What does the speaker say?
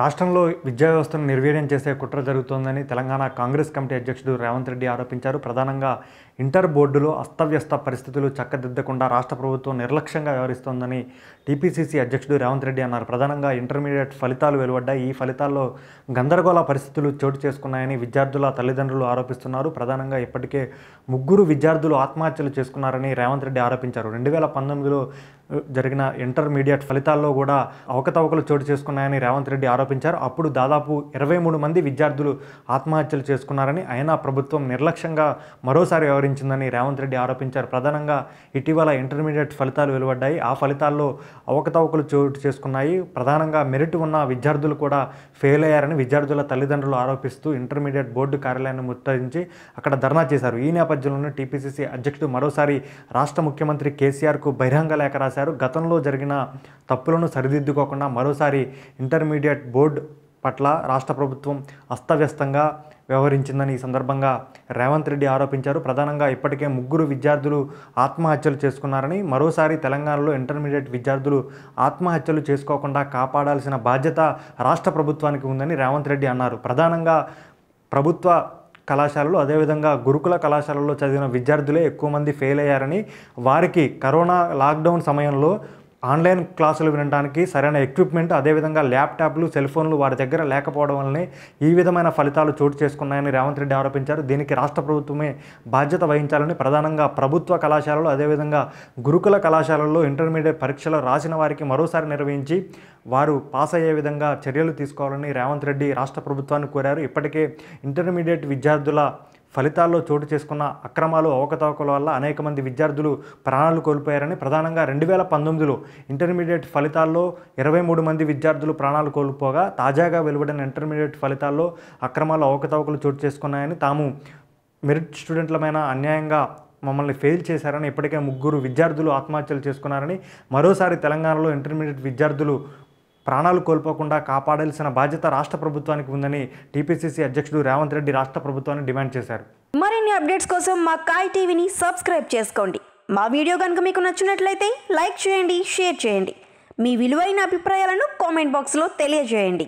రాష్ట్రంలో విద్యా వ్యవస్థను నిర్వీర్యం చేసే కుట్ర జరుగుతోందని తెలంగాణ కాంగ్రెస్ కమిటీ అధ్యక్షుడు రేవంత్ రెడ్డి ఆరోపించారు ప్రధానంగా ఇంటర్ బోర్డులో అస్తవ్యస్త పరిస్థితులు చక్కదిద్దకుండా రాష్ట్ర ప్రభుత్వం నిర్లక్ష్యంగా వ్యవహరిస్తోందని టీపీసీసీ అధ్యక్షుడు రేవంత్ రెడ్డి అన్నారు ప్రధానంగా ఇంటర్మీడియట్ ఫలితాలు వెలువడ్డాయి ఈ ఫలితాల్లో గందరగోళ పరిస్థితులు చోటు చేసుకున్నాయని విద్యార్థుల తల్లిదండ్రులు ఆరోపిస్తున్నారు ప్రధానంగా ఇప్పటికే ముగ్గురు విద్యార్థులు ఆత్మహత్యలు చేసుకున్నారని రేవంత్ రెడ్డి ఆరోపించారు రెండు వేల పంతొమ్మిదిలో జరిగిన ఇంటర్మీడియట్ ఫలితాల్లో కూడా అవకతవకలు చోటు చేసుకున్నాయని రేవంత్ రెడ్డి ఆరోపించారు అప్పుడు దాదాపు ఇరవై మూడు మంది విద్యార్థులు ఆత్మహత్యలు చేసుకున్నారని అయినా ప్రభుత్వం నిర్లక్ష్యంగా మరోసారి వ్యవహరించిందని రేవంత్ రెడ్డి ఆరోపించారు ప్రధానంగా ఇటీవల ఇంటర్మీడియట్ ఫలితాలు వెలువడ్డాయి ఆ ఫలితాల్లో అవకతవకలు చోటు చేసుకున్నాయి ప్రధానంగా మెరిట్ ఉన్న విద్యార్థులు కూడా ఫెయిల్ అయ్యారని విద్యార్థుల తల్లిదండ్రులు ఆరోపిస్తూ ఇంటర్మీడియట్ బోర్డు కార్యాలయాన్ని ముత్తరించి అక్కడ ధర్నా చేశారు ఈ నేపథ్యంలోనే టీపీసీసీ అధ్యక్షుడు మరోసారి రాష్ట్ర ముఖ్యమంత్రి కేసీఆర్కు బహిరంగ లేఖ రాశారు రాశారు గతంలో జరిగిన తప్పులను సరిదిద్దుకోకుండా మరోసారి ఇంటర్మీడియట్ బోర్డు పట్ల రాష్ట్ర ప్రభుత్వం అస్తవ్యస్తంగా వ్యవహరించిందని ఈ సందర్భంగా రేవంత్ రెడ్డి ఆరోపించారు ప్రధానంగా ఇప్పటికే ముగ్గురు విద్యార్థులు ఆత్మహత్యలు చేసుకున్నారని మరోసారి తెలంగాణలో ఇంటర్మీడియట్ విద్యార్థులు ఆత్మహత్యలు చేసుకోకుండా కాపాడాల్సిన బాధ్యత రాష్ట్ర ప్రభుత్వానికి ఉందని రేవంత్ రెడ్డి అన్నారు ప్రధానంగా ప్రభుత్వ కళాశాలలు అదేవిధంగా గురుకుల కళాశాలలో చదివిన విద్యార్థులే ఎక్కువ మంది ఫెయిల్ అయ్యారని వారికి కరోనా లాక్డౌన్ సమయంలో ఆన్లైన్ క్లాసులు వినడానికి సరైన ఎక్విప్మెంట్ అదేవిధంగా ల్యాప్టాప్లు సెల్ ఫోన్లు వారి దగ్గర లేకపోవడం వల్లనే ఈ విధమైన ఫలితాలు చోటు చేసుకున్నాయని రేవంత్ రెడ్డి ఆరోపించారు దీనికి రాష్ట్ర ప్రభుత్వమే బాధ్యత వహించాలని ప్రధానంగా ప్రభుత్వ కళాశాలలు అదేవిధంగా గురుకుల కళాశాలల్లో ఇంటర్మీడియట్ పరీక్షలు రాసిన వారికి మరోసారి నిర్వహించి వారు పాస్ అయ్యే విధంగా చర్యలు తీసుకోవాలని రేవంత్ రెడ్డి రాష్ట్ర ప్రభుత్వాన్ని కోరారు ఇప్పటికే ఇంటర్మీడియట్ విద్యార్థుల ఫలితాల్లో చోటు చేసుకున్న అక్రమాలు అవకతవకల వల్ల అనేక మంది విద్యార్థులు ప్రాణాలు కోల్పోయారని ప్రధానంగా రెండు వేల పంతొమ్మిదిలో ఇంటర్మీడియట్ ఫలితాల్లో ఇరవై మూడు మంది విద్యార్థులు ప్రాణాలు కోల్పోగా తాజాగా వెలువడిన ఇంటర్మీడియట్ ఫలితాల్లో అక్రమాలు అవకతవకలు చోటు చేసుకున్నాయని తాము మెరిట్ స్టూడెంట్లమైన అన్యాయంగా మమ్మల్ని ఫెయిల్ చేశారని ఇప్పటికే ముగ్గురు విద్యార్థులు ఆత్మహత్యలు చేసుకున్నారని మరోసారి తెలంగాణలో ఇంటర్మీడియట్ విద్యార్థులు ప్రాణాలు కోల్పోకుండా కాపాడాల్సిన బాధ్యత రాష్ట్ర ప్రభుత్వానికి ఉందని టీపీసీసీ అధ్యక్షుడు రేవంత్ రెడ్డి రాష్ట్ర ప్రభుత్వాన్ని డిమాండ్ చేశారు మరిన్ని అప్డేట్స్ కోసం మా కాయ్ టీవీని సబ్స్క్రైబ్ చేసుకోండి మా వీడియో కనుక మీకు నచ్చినట్లయితే లైక్ చేయండి షేర్ చేయండి మీ విలువైన అభిప్రాయాలను కామెంట్ బాక్స్లో తెలియజేయండి